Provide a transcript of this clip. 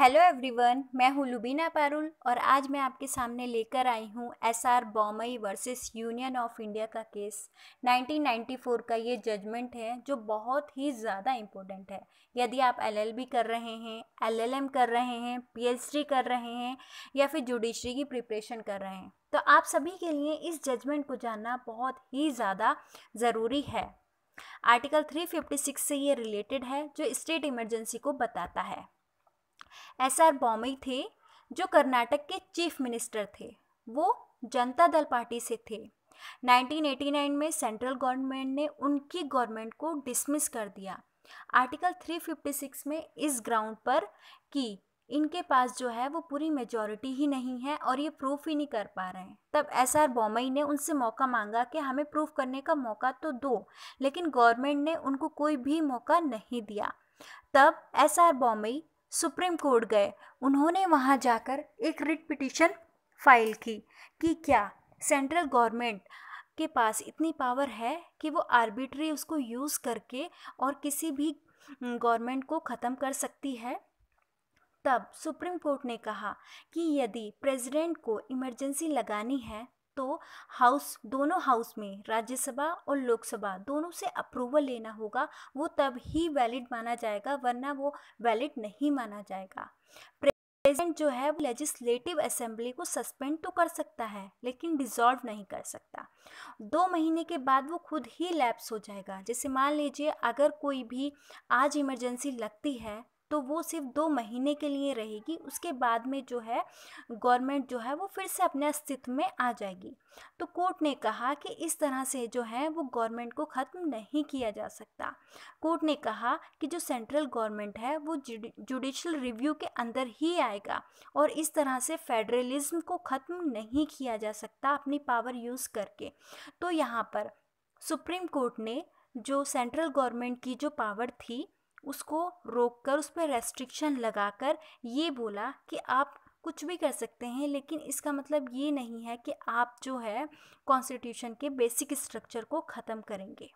hello everyone मैं हूं लुबीना पारुल और आज मैं आपके सामने लेकर आई हूं S R versus union of India का केस 1994 का ये जजमेंट है जो बहुत ही ज़्यादा इम्पोर्टेंट है यदि आप एलएलबी कर रहे हैं एलएलएम कर रहे हैं पीएचडी कर रहे हैं या फिर जुडिशरी की प्रिपरेशन कर रहे हैं तो आप सभी के लिए इस जजमेंट को जानना बहुत ही ज़्यादा ज़रूरी है आर्टिकल 356 से ये रिलेटेड है जो स्टेट इमरजेंसी को बताता है एस आर बॉम्बई थे जो कर्नाटक के चीफ मिनिस्टर थे वो जनता दल पार्टी से थे 1989 में सेंट्रल गवर्नमेंट ने उनकी गवर्नमेंट को डिसमिस कर दिया आर्टिकल 356 में इस ग्राउंड पर कि इनके पास जो है वो पूरी मेजॉरिटी ही नहीं है और ये प्रूफ ही नहीं कर पा रहे हैं तब एस आर बॉम्बई ने उनसे मौका मांगा कि हमें प्रूफ करने का मौका तो दो लेकिन गवर्नमेंट ने उनको कोई भी मौका नहीं दिया तब S R Bommai supreme court गए उन्होंने वहाँ जाकर एक रिट पिटिशन फाइल की कि क्या सेंट्रल गवर्नमेंट के पास इतनी पावर है कि वो आर्बिट्री उसको यूज़ करके और किसी भी हम्म, गवर्नमेंट को ख़त्म कर सकती है तब सुप्रीम कोर्ट ने कहा कि यदि प्रेसिडेंट को इमरजेंसी लगानी है तो हाउस दोनों हाउस में राज्यसभा और लोकसभा दोनों से अप्रूवल लेना होगा वो तब ही वैलिड माना जाएगा वरना वो वैलिड नहीं माना जाएगा प्रेजिडेंट जो है वो लेजिस्लेटिव असेंबली को सस्पेंड तो कर सकता है लेकिन डिसॉल्व नहीं कर सकता दो महीने के बाद वो खुद ही लैप्स हो जाएगा जैसे मान लीजिए अगर कोई भी आज इमरजेंसी लगती है तो वो सिर्फ दो महीने के लिए रहेगी उसके बाद में जो है गवर्नमेंट जो है वो फिर से अपने अस्तित्व में आ जाएगी तो कोर्ट ने कहा कि इस तरह से जो है वो गवर्नमेंट को ख़त्म नहीं किया जा सकता कोर्ट ने कहा कि जो सेंट्रल गवर्नमेंट है वो जुडिशल रिव्यू के अंदर ही आएगा और इस तरह से फेडरलिज्म को ख़त्म नहीं किया जा सकता अपनी पावर यूज़ करके तो यहाँ पर सुप्रीम कोर्ट ने जो सेंट्रल गवर्नमेंट की जो पावर थी उसको रोककर उस पर रेस्ट्रिक्शन लगाकर ये बोला कि आप कुछ भी कर सकते हैं लेकिन इसका मतलब ये नहीं है कि आप जो है कॉन्स्टिट्यूशन के बेसिक स्ट्रक्चर को ख़त्म करेंगे